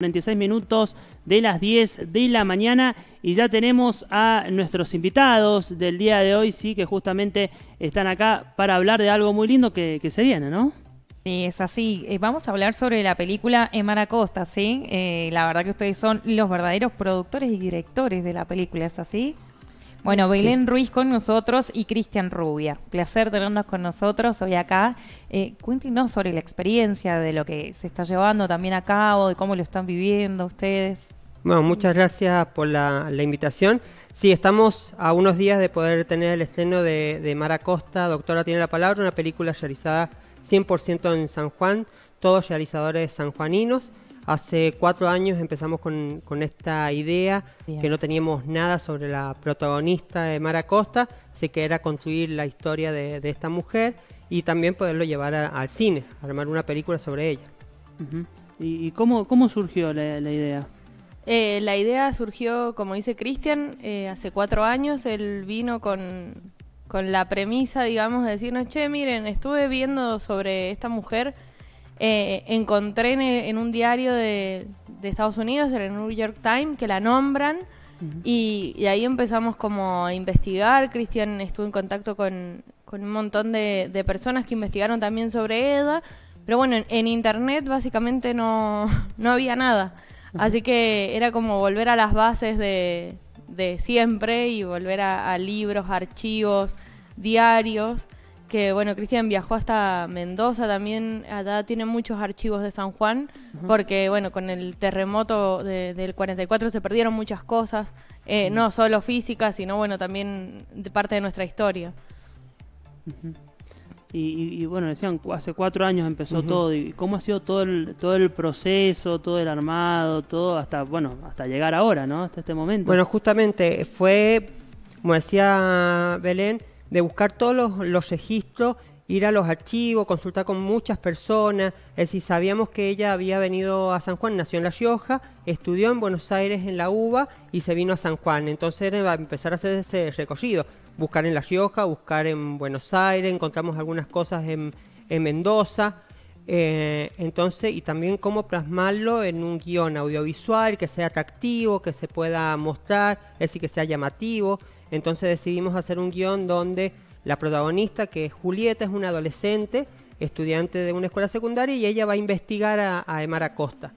46 minutos de las 10 de la mañana y ya tenemos a nuestros invitados del día de hoy, sí, que justamente están acá para hablar de algo muy lindo que, se viene, ¿no? Sí, es así. Eh, vamos a hablar sobre la película en Costa, ¿sí? Eh, la verdad que ustedes son los verdaderos productores y directores de la película, ¿es así? Bueno, Belén Ruiz con nosotros y Cristian Rubia. Placer tenernos con nosotros hoy acá. Eh, cuéntenos sobre la experiencia de lo que se está llevando también a cabo, de cómo lo están viviendo ustedes. Bueno, muchas gracias por la, invitación. Sí, estamos a unos días de poder tener el estreno de, de Mara Costa, Doctora tiene la palabra, una película realizada 100% en San Juan, todos realizadores sanjuaninos. Hace cuatro años empezamos con, esta idea, que no teníamos nada sobre la protagonista de Mara Costa, así que era construir la historia de, esta mujer y también poderlo llevar al cine, armar una película sobre ella. ¿Y, cómo, surgió la, idea? Eh, la idea surgió, como dice Cristian, eh, hace cuatro años. Él vino con, con la premisa, digamos, de decirnos, che, miren, estuve viendo sobre esta mujer eh, encontré en, un diario de, Estados Unidos, en el New York Times, que la nombran. y, ahí empezamos como a investigar. Cristian estuvo en contacto con, un montón de, personas que investigaron también sobre EDA. Pero bueno, en, internet básicamente no, no había nada. Así que era como volver a las bases de, siempre y volver a libros, archivos, diarios que bueno, Cristian viajó hasta Mendoza también, allá tiene muchos archivos de San Juan, porque bueno, con el terremoto del 44 se perdieron muchas cosas, eh, no solo físicas, sino bueno, también de parte de nuestra historia. y, bueno, decían, hace cuatro años empezó todo, y cómo ha sido todo el, todo el proceso, todo el armado, todo hasta, bueno, hasta llegar ahora, ¿no? Hasta este momento. Bueno, justamente fue, como decía Belén, de buscar todos los, registros ir a los archivos, consultar con muchas personas. Es decir, sabíamos que ella había venido a San Juan, nació en La Rioja, estudió en Buenos Aires en la UBA y se vino a San Juan. Entonces era empezar a hacer ese recorrido, buscar en La Rioja, buscar en Buenos Aires, encontramos algunas cosas en, en Mendoza. Eh, entonces, y también cómo plasmarlo en un guión audiovisual que sea atractivo, que se pueda mostrar, es decir, que sea llamativo. Entonces decidimos hacer un guión donde la protagonista, que es Julieta, es una adolescente, estudiante de una escuela secundaria, y ella va a investigar a, Emara Costa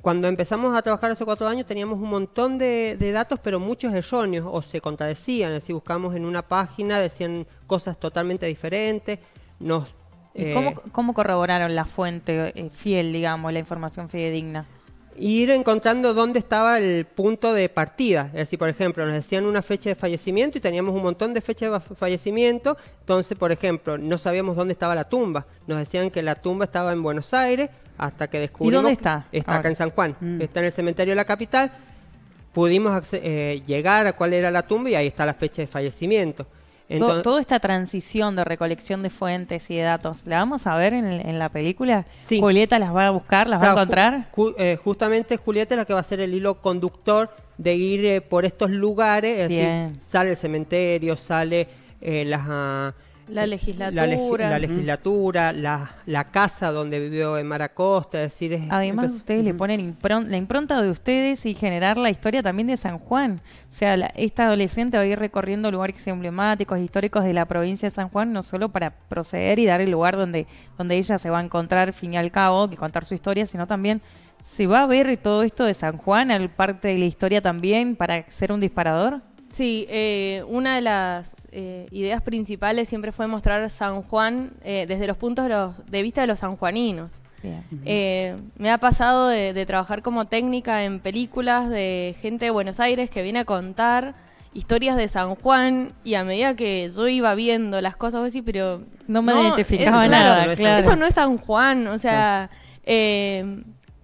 Cuando empezamos a trabajar hace cuatro años teníamos un montón de, de datos, pero muchos erróneos o se contradecían. Es decir, buscamos en una página, decían cosas totalmente diferentes, nos eh, cómo, corroboraron la fuente eh, fiel, digamos, la información fidedigna? Ir encontrando dónde estaba el punto de partida. Es decir, por ejemplo, nos decían una fecha de fallecimiento y teníamos un montón de fechas de fallecimiento. Entonces, por ejemplo, no sabíamos dónde estaba la tumba. Nos decían que la tumba estaba en Buenos Aires hasta que descubrimos. ¿Y dónde está? Está acá en San Juan. Mm. Está en el cementerio de la capital. Pudimos eh, llegar a cuál era la tumba y ahí está la fecha de fallecimiento toda esta transición de recolección de fuentes y de datos, ¿la vamos a ver en, la película? ¿Julieta las va a buscar, las va a encontrar? Eh, justamente Julieta es la que va a ser el hilo conductor de ir eh, por estos lugares. sale el cementerio, sale eh, las... Ah, la legislatura. La, legislatura, la, casa donde vivió en Maracosta, decir... Además ustedes le ponen la impronta de ustedes y generar la historia también de San Juan. O sea, esta adolescente va a ir recorriendo lugares emblemáticos, históricos de la provincia de San Juan, no solo para proceder y dar el lugar donde, donde ella se va a encontrar fin y al cabo, y contar su historia, sino también se va a ver todo esto de San Juan, al parte de la historia también, para ser un disparador. Sí, eh, una de las eh, ideas principales siempre fue mostrar San Juan eh, desde los puntos de, de, vista de los sanjuaninos. Eh, me ha pasado de, trabajar como técnica en películas de gente de Buenos Aires que viene a contar historias de San Juan y a medida que yo iba viendo las cosas, vos pero... No me identificaba nada, Eso no es San Juan, o sea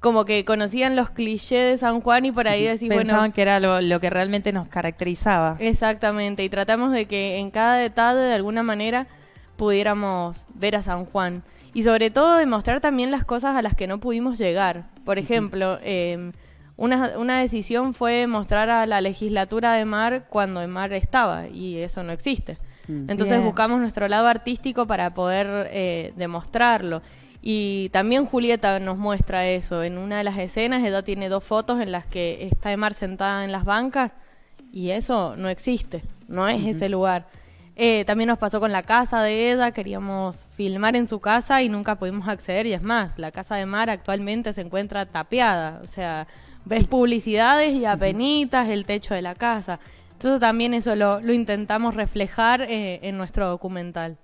como que conocían los clichés de San Juan y por ahí decís, Pensaban que era lo, que realmente nos caracterizaba. Exactamente, y tratamos de que en cada detalle de alguna manera pudiéramos ver a San Juan. Y sobre todo demostrar también las cosas a las que no pudimos llegar. Por ejemplo, em, una, decisión fue mostrar a la legislatura de Mar cuando en Mar estaba, y eso no existe. Mm. Entonces buscamos nuestro lado artístico para poder eh, demostrarlo. Y también Julieta nos muestra eso. En una de las escenas ella tiene dos fotos en las que está Emar sentada en las bancas y eso no existe, no es ese lugar. Eh, también nos pasó con la casa de Eda, queríamos filmar en su casa y nunca pudimos acceder y es más, la casa de Mar actualmente se encuentra tapiada, o sea, ves publicidades y apenitas el techo de la casa. Entonces también eso lo, intentamos reflejar eh, en nuestro documental.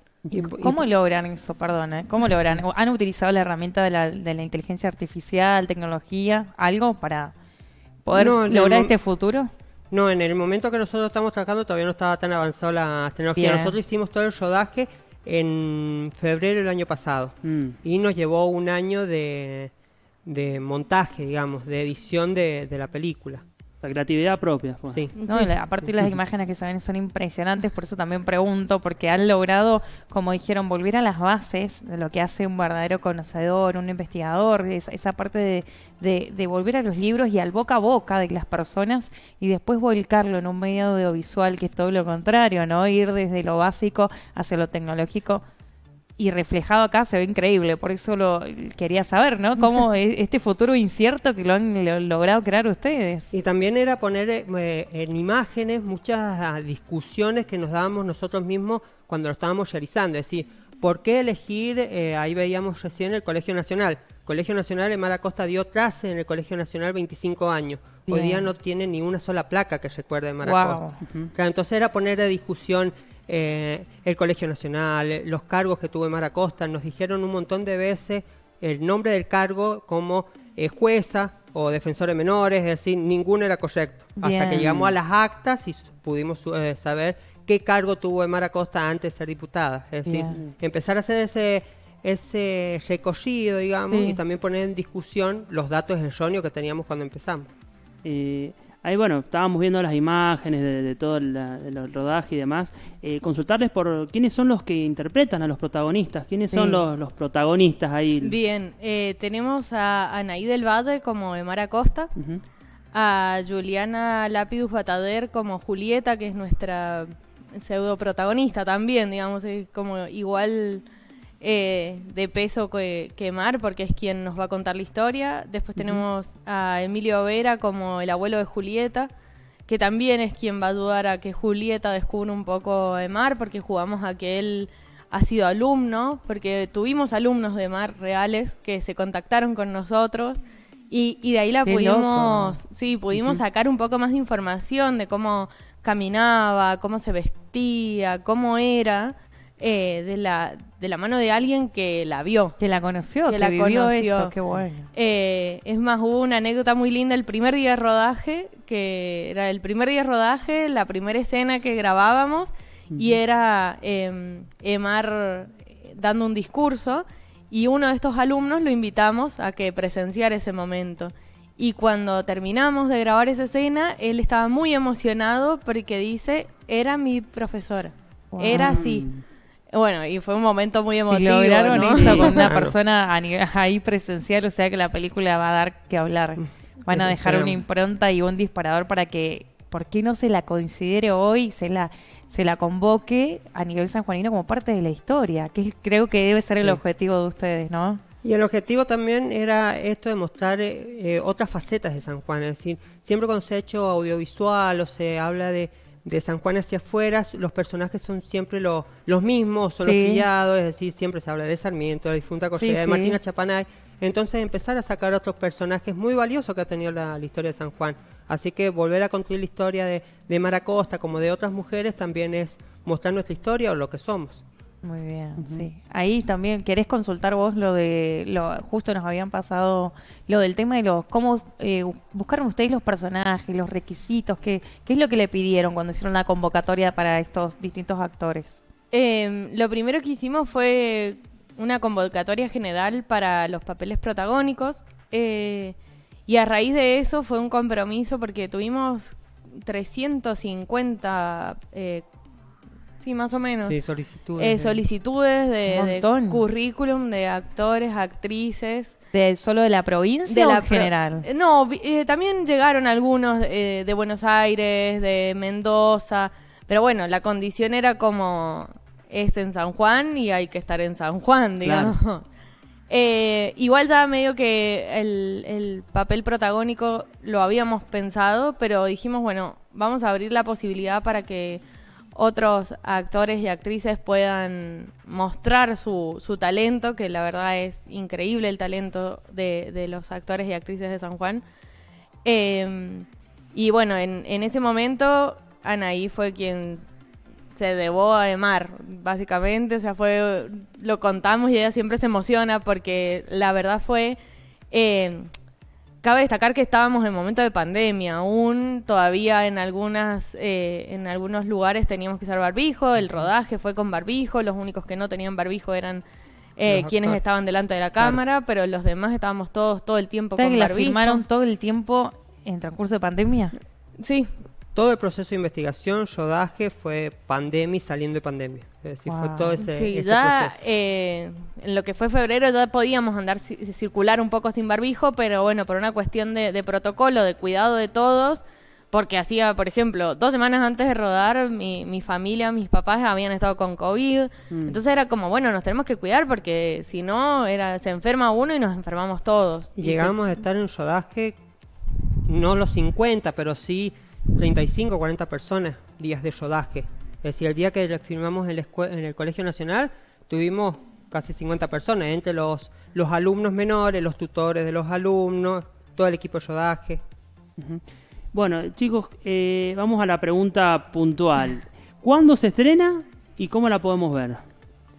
¿Cómo logran eso? Perdón, ¿eh? ¿cómo logran? ¿Han utilizado la herramienta de la, inteligencia artificial, tecnología, algo para poder lograr este futuro? No, en el momento que nosotros estamos trabajando todavía no estaba tan avanzada la tecnología. Nosotros hicimos todo el rodaje en febrero del año pasado mm. y nos llevó un año de, montaje, digamos, de edición de la película creatividad propia. A pues. Sí, de las imágenes que se ven son impresionantes, por eso también pregunto, porque han logrado, como dijeron, volver a las bases de lo que hace un verdadero conocedor, un investigador, esa parte de, de, volver a los libros y al boca a boca de las personas y después volcarlo en un medio audiovisual que es todo lo contrario, ¿no? Ir desde lo básico hacia lo tecnológico y reflejado acá se ve increíble. Por eso lo quería saber, ¿no? Cómo este futuro incierto que lo han logrado crear ustedes. Y también era poner eh, eh, en imágenes muchas ah, discusiones que nos dábamos nosotros mismos cuando lo estábamos realizando. Es decir, ¿por qué elegir? Eh, ahí veíamos recién el Colegio Nacional. Colegio Nacional de Maracosta dio clase en el Colegio Nacional 25 años. Hoy día no tiene ni una sola placa que recuerde de Maracosta. entonces era poner a discusión eh, el Colegio Nacional, los cargos que tuvo Mara Costa, nos dijeron un montón de veces el nombre del cargo como eh, jueza o defensor de menores, es decir, ninguno era correcto. Hasta que llegamos a las actas y pudimos eh, saber qué cargo tuvo Emara Costa antes de ser diputada. Es decir, empezar a hacer ese ese recogido, digamos, y también poner en discusión los datos erróneos que teníamos cuando empezamos. Y Ahí, bueno, estábamos viendo las imágenes de, todo el rodaje y demás. Eh, consultarles por quiénes son los que interpretan a los protagonistas, quiénes son los, protagonistas ahí. Bien, eh, tenemos a Anaí del Valle como Emara Costa, a Juliana Lápidus Batader como Julieta, que es nuestra pseudo protagonista también, digamos, como igual eh, de peso que, Mar, porque es quien nos va a contar la historia. Después tenemos a Emilio Vera como el abuelo de Julieta, que también es quien va a ayudar a que Julieta descubra un poco de Mar, porque jugamos a que él ha sido alumno, porque tuvimos alumnos de Mar reales que se contactaron con nosotros. Y, de ahí la pudimos, sí, pudimos sacar un poco más de información de cómo caminaba, cómo se vestía, cómo era eh, de, la, de la mano de alguien que la vio. Que la conoció, que, la bueno. Eh, es más, hubo una anécdota muy linda el primer día de rodaje, que era el primer día de rodaje, la primera escena que grabábamos, y era em, Emar eh, dando un discurso, y uno de estos alumnos lo invitamos a que presenciara ese momento. Y cuando terminamos de grabar esa escena, él estaba muy emocionado porque dice, era mi profesor Era así. Bueno, y fue un momento muy emotivo. Y lograron ¿no? eso con una persona ahí presencial, o sea que la película va a dar que hablar. Mm, Van a dejar una impronta y un disparador para que, ¿por qué no se la considere hoy? Se la se la convoque a nivel sanjuanino como parte de la historia, que creo que debe ser el objetivo de ustedes, ¿no? Y el objetivo también era esto de mostrar eh, eh, otras facetas de San Juan, es decir, siempre cuando se ha hecho audiovisual o se habla de de San Juan hacia afuera, los personajes son siempre los, los mismos, son los criados, es decir, siempre se habla de Sarmiento, de la difunta de Martina Chapanay. Entonces empezar a sacar otros personajes muy valiosos que ha tenido la, historia de San Juan. Así que volver a construir la historia de, de Mara como de otras mujeres también es mostrar nuestra historia o lo que somos. Muy bien, sí. Ahí también querés consultar vos lo de, lo, justo nos habían pasado lo del tema de los, cómo eh, buscaron ustedes los personajes, los requisitos, qué, es lo que le pidieron cuando hicieron la convocatoria para estos distintos actores. Em, lo primero que hicimos fue una convocatoria general para los papeles protagónicos eh, y a raíz de eso fue un compromiso porque tuvimos 350 eh, sí, más o menos. Sí, solicitudes. Eh, solicitudes de, currículum de actores, actrices. ¿De solo de la provincia o la general? No, eh, también llegaron algunos eh, de Buenos Aires, de Mendoza, pero bueno, la condición era como es en San Juan y hay que estar en San Juan, digamos. igual ya medio que el, papel protagónico lo habíamos pensado, pero dijimos, bueno, vamos a abrir la posibilidad para que otros actores y actrices puedan mostrar su, talento, que la verdad es increíble el talento de, los actores y actrices de San Juan. Em, y bueno, en, ese momento Anaí fue quien se debó a Emar, básicamente, o sea, fue, lo contamos y ella siempre se emociona porque la verdad fue... Em, cabe destacar que estábamos en momento de pandemia, aún todavía en algunas eh, en algunos lugares teníamos que usar barbijo, el rodaje fue con barbijo, los únicos que no tenían barbijo eran eh, quienes estaban delante de la cámara, pero los demás estábamos todos todo el tiempo con que barbijo. La firmaron todo el tiempo en transcurso de pandemia? Sí, todo el proceso de investigación, rodaje, fue pandemia y saliendo de pandemia. Es decir, fue todo ese, sí, ya, eh, en lo que fue febrero ya podíamos andar circular un poco sin barbijo, pero bueno, por una cuestión de, protocolo, de cuidado de todos, porque hacía, por ejemplo, dos semanas antes de rodar, mi, familia, mis papás habían estado con COVID. Mm. Entonces era como, bueno, nos tenemos que cuidar porque si no, era, se enferma uno y nos enfermamos todos. llegamos a estar en un no los 50, pero sí 35 40 personas días de yodaje, Es decir, el día que firmamos en, el Colegio Nacional tuvimos casi 50 personas, entre los, los alumnos menores, los tutores de los alumnos, todo el equipo de rodaje. Bueno, chicos, eh, vamos a la pregunta puntual. ¿Cuándo se estrena y cómo la podemos ver?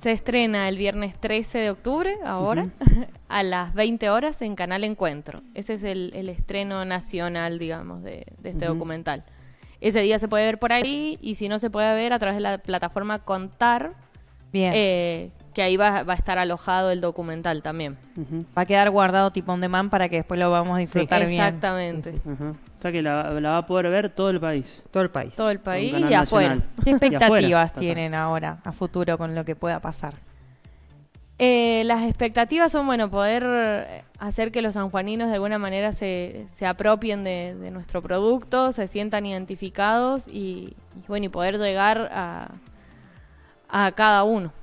Se estrena el viernes 13 de octubre, ahora, a las 20 horas en Canal Encuentro. Ese es el, estreno nacional, digamos, de, este documental. Ese día se puede ver por ahí y si no se puede ver a través de la plataforma Contar, Bien. Eh, que ahí va, a estar alojado el documental también. Va a quedar guardado tipo on demand para que después lo vamos a disfrutar exactamente. bien. Exactamente. O sea que la, va a poder ver todo el país. Todo el país. Todo el país y ¿Qué expectativas tienen ahora a futuro con lo que pueda pasar? Eh, las expectativas son, bueno, poder hacer que los sanjuaninos de alguna manera se, se apropien de, nuestro producto, se sientan identificados y, y bueno, y poder llegar a, a cada uno.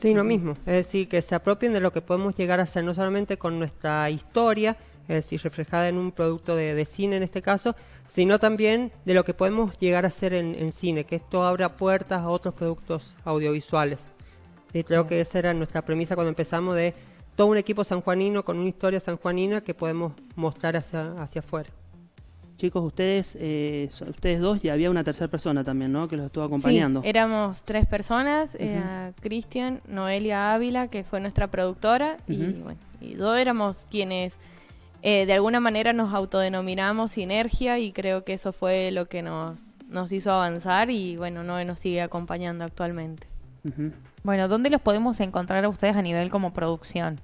Sí, lo mismo. Es decir, que se apropien de lo que podemos llegar a hacer, no solamente con nuestra historia, es decir, reflejada en un producto de, cine en este caso, sino también de lo que podemos llegar a hacer en, cine, que esto abra puertas a otros productos audiovisuales. Y creo que esa era nuestra premisa cuando empezamos de todo un equipo sanjuanino con una historia sanjuanina que podemos mostrar hacia, hacia afuera chicos, ustedes, eh, ustedes dos y había una tercera persona también, ¿no? Que los estuvo acompañando. éramos tres personas, Cristian, Noelia Ávila, que fue nuestra productora, y bueno, y dos éramos quienes eh, de alguna manera nos autodenominamos Sinergia y creo que eso fue lo que nos, nos hizo avanzar y bueno, No nos sigue acompañando actualmente. Bueno, ¿dónde los podemos encontrar a ustedes a nivel como producción?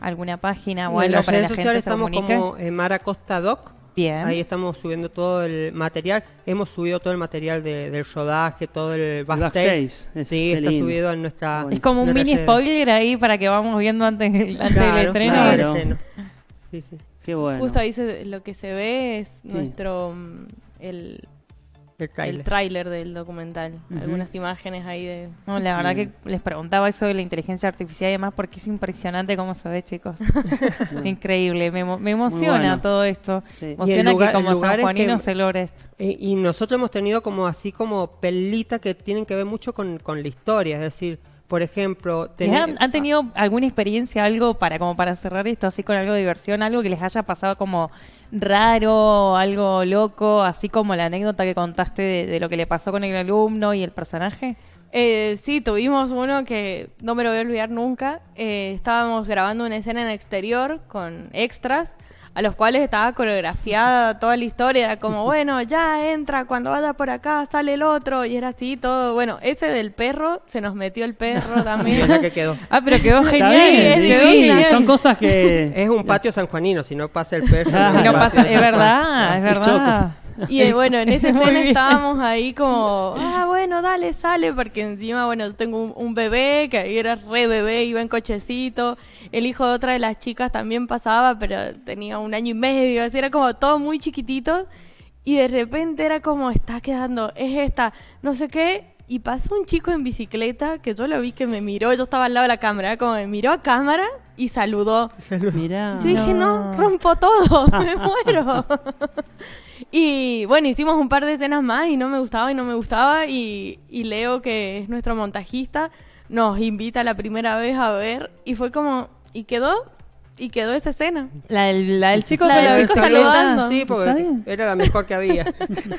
¿Alguna página o algo para la gente se comunique? estamos como eh, Mara Costa Doc Ahí estamos subiendo todo el material. Hemos subido todo el material del rodaje, todo el backstage. sí, está subido en nuestra. Es como un mini spoiler ahí para que vamos viendo antes, del estreno. Sí, sí. Qué bueno. Justo ahí lo que se ve es nuestro. Mm, el, el tráiler del documental. Algunas imágenes ahí de... No, la verdad que les preguntaba eso de la inteligencia artificial y demás porque es impresionante cómo se ve, chicos. Increíble. Me, me emociona todo esto. Emociona que como San que... se logre esto. Eh, y, nosotros hemos tenido como así como pelitas que tienen que ver mucho con, con la historia. Es decir, por ejemplo... Han, tenido alguna experiencia, algo para como para cerrar esto así con algo de diversión, algo que les haya pasado como raro, algo loco, así como la anécdota que contaste de, lo que le pasó con el alumno y el personaje? Eh, sí, tuvimos uno que no me lo voy a olvidar nunca. Eh, estábamos grabando una escena en exterior con extras a los cuales estaba coreografiada toda la historia. Era como, bueno, ya entra, cuando vaya por acá sale el otro. Y era así todo. Bueno, ese del perro, se nos metió el perro también. Ah, pero quedó genial. Son cosas que... Es un patio sanjuanino, si no pasa el perro. es verdad, ah, es verdad. Y eh, bueno, en esa escena estábamos ahí como, ah, bueno, dale, sale, porque encima, bueno, tengo un, un bebé que ahí era re bebé, iba en cochecito el hijo de otra de las chicas también pasaba, pero tenía un año y medio, así era como todo muy chiquitito. Y de repente era como, está quedando, es esta, no sé qué. Y pasó un chico en bicicleta que yo lo vi que me miró, yo estaba al lado de la cámara, como me miró a cámara y saludó. Yo dije, no, rompo todo, me muero. y bueno, hicimos un par de escenas más y no me gustaba y no me gustaba. Y, y Leo, que es nuestro montajista, nos invita la primera vez a ver y fue como, y quedó y quedó esa escena. La del, chico, saludando. Sí, porque era la mejor que había.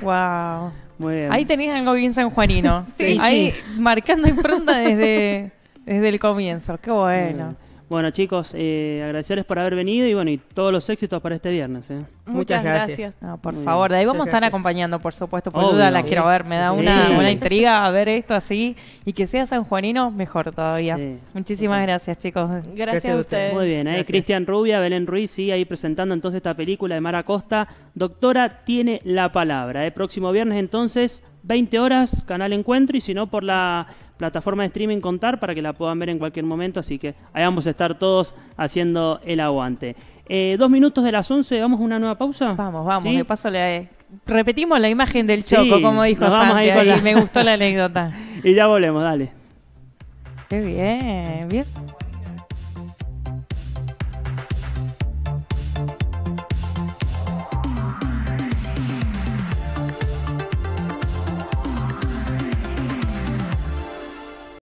wow. Muy Ahí tenés algo bien sanjuanino. sí. Ahí marcando impronta desde, desde el comienzo. Qué bueno. Bueno, chicos, eh, agradecerles por haber venido y bueno, y todos los éxitos para este viernes. Eh. Muchas, gracias. por favor, de ahí vamos a estar acompañando, por supuesto, por duda la quiero ver, me da una, intriga a ver esto así y que sea sanjuanino mejor todavía. Muchísimas gracias, chicos. Gracias, a ustedes. Muy bien, eh, Cristian Rubia, Belén Ruiz, sí, ahí presentando entonces esta película de Mara Costa. Doctora tiene la palabra. El próximo viernes entonces, 20 horas, Canal Encuentro y si no por la plataforma de streaming contar para que la puedan ver en cualquier momento. Así que ahí vamos a estar todos haciendo el aguante. Eh, dos minutos de las once, ¿vamos a una nueva pausa? Vamos, vamos, paso la eh, repetimos la imagen del Choco, como dijo Santi, y me gustó la anécdota. y ya volvemos, dale. Qué bien, bien.